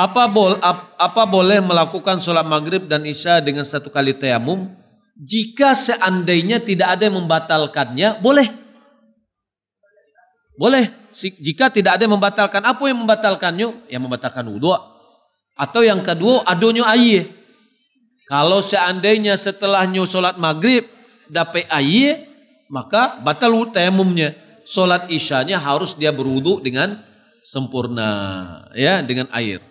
Apa bol ap, apa boleh melakukan sholat maghrib dan isya dengan satu kali tayamum? Jika seandainya tidak ada yang membatalkannya, boleh. Boleh. Jika tidak ada yang membatalkan, apa yang membatalkannya? Yang membatalkan wudhu. Atau yang kedua, adonyo ayye. Kalau seandainya setelahnya sholat maghrib dapat ayye, maka batal tayamumnya. Sholat isyanya harus dia berwudhu dengan sempurna, ya, dengan air.